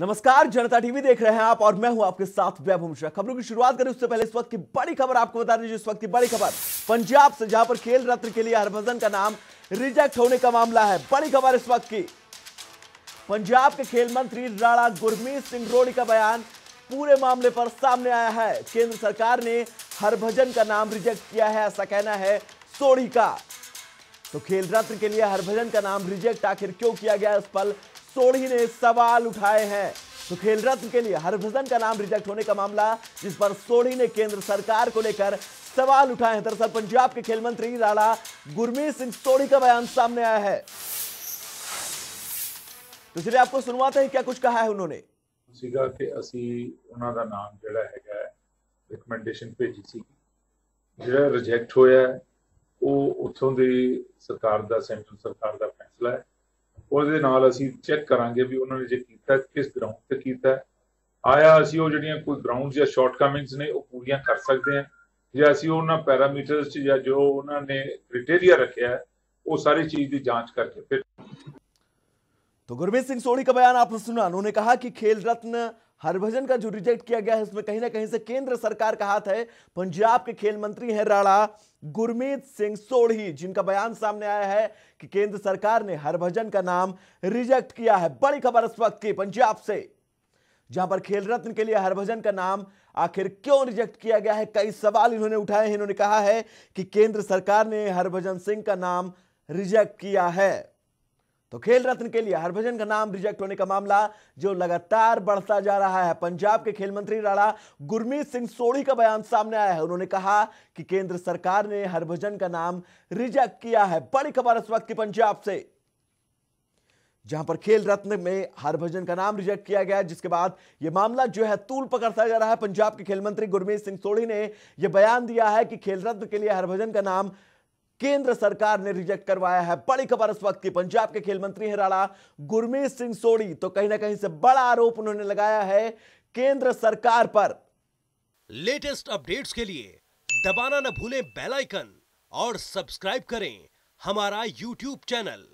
नमस्कार जनता टीवी देख रहे हैं आप और मैं हूं आपके साथ वैभव मिश्रा खबरों की शुरुआत करें उससे पहले इस वक्त की बड़ी खबर आपको बता दीजिए इस वक्त की बड़ी खबर पंजाब से जहां पर खेल रत्न के लिए हरभजन का नाम रिजेक्ट होने का मामला है बड़ी खबर इस वक्त की पंजाब के खेल मंत्री राणा गुरमीत सिंह रोड़ी का बयान पूरे मामले पर सामने आया है केंद्र सरकार ने हरभजन का नाम रिजेक्ट किया है ऐसा कहना है सोढ़ी का तो खेल रत्न के लिए हरभजन का नाम रिजेक्ट आखिर क्यों किया गया इस पर सोढ़ी ने सवाल उठाए हैं तो खेल रत्न के लिए हरभजन का नाम रिजेक्ट होने का मामला जिस पर सोढ़ी ने केंद्र सरकार को लेकर सवाल उठाए हैं दरअसल पंजाब के खेल मंत्री राणा गुरमीत सिंह सोढ़ी का बयान सामने आया है तो चलिए आपको सुनवाते हैं क्या कुछ कहा है उन्होंने ਸੀਗਾ ਕਿ ਅਸੀਂ ਉਹਨਾਂ ਦਾ ਨਾਮ ਜਿਹੜਾ ਹੈਗਾ ਰਿਕਮੈਂਡੇਸ਼ਨ ਭੇਜੀ ਸੀ ਜਿਹੜਾ ਰਿਜੈਕਟ ਹੋਇਆ ਉਹ ਉਥੋਂ ਦੀ ਉਹਦੇ ਨਾਲ ਅਸੀਂ ਚੈੱਕ ਕਰਾਂਗੇ ਵੀ ਉਹਨਾਂ ਨੇ ਜੇ ਕੀਤਾ ਕਿਸ ਗਰਾਊਂਡ ਤੇ ਕੀਤਾ ਆਇਆ ਅਸੀਂ ਉਹ ਜਿਹੜੀਆਂ ਕੋਈ ਗਰਾਊਂਡਸ ਜਾਂ ਸ਼ਾਰਟਕਮਿੰਗਸ ਨੇ ਉਹ ਪੂਰੀਆਂ ਕਰ ਸਕਦੇ ਹਾਂ ਜੇ ਅਸੀਂ ਉਹਨਾਂ ਪੈਰਾਮੀਟਰਸ 'ਚ ਜਾਂ ਜੋ ਉਹਨਾਂ ਨੇ ਕ੍ਰਾਈਟੇਰੀਆ ਰੱਖਿਆ ਉਹ ਸਾਰੀ ਚੀਜ਼ ਦੀ ਜਾਂਚ ਕਰਕੇ ਫਿਰ तो ਸਿੰਘ ਸੋਢੀ ਦਾ ਬਿਆਨ ਆਪ आपने ਸੁਣਾ ਉਹਨੇ ਕਿਹਾ ਕਿ ਖੇਲ ਰਤਨ हरभजन का जो रिजेक्ट किया गया है उसमें कहीं ना कहीं से केंद्र सरकार का हाथ है पंजाब के खेल मंत्री हैं राणा गुरमीत सिंह सोढ़ी जिनका बयान सामने आया है कि केंद्र सरकार ने हरभजन का नाम रिजेक्ट किया है बड़ी खबर इस वक्त की पंजाब से जहां पर खेल रत्न के लिए हरभजन का नाम आखिर क्यों रिजेक्ट किया गया है कई सवाल इन्होंने उठाए हैं इन्होंने कहा है कि केंद्र सरकार ने हरभजन सिंह का नाम रिजेक्ट किया है तो खेल रत्न के लिए हरभजन का नाम रिजेक्ट होने का मामला जो लगातार बढ़ता जा रहा है पंजाब के खेल मंत्री राणा गुरमीत सिंह सोढ़ी का बयान सामने आया है उन्होंने कहा कि केंद्र सरकार ने हरभजन का नाम रिजेक्ट किया है बड़ी खबर इस वक्त की पंजाब से जहां पर खेल रत्न में हरभजन का नाम रिजेक्ट किया गया जिसके बाद यह मामला जो है तूल पकड़ता जा रहा है पंजाब के खेल मंत्री गुरमीत सिंह सोढ़ी ने यह बयान दिया है कि खेल रत्न के लिए हरभजन का नाम केंद्र सरकार ने रिजेक्ट करवाया है बड़ी खबर इस वक्त की पंजाब के खेल मंत्री हैं राणा गुरमीत सिंह सोड़ी तो कहीं ना कहीं से बड़ा आरोप उन्होंने लगाया है केंद्र सरकार पर लेटेस्ट अपडेट्स के लिए दबाना न भूलें बेल आइकन और सब्सक्राइब करें हमारा यूट्यूब चैनल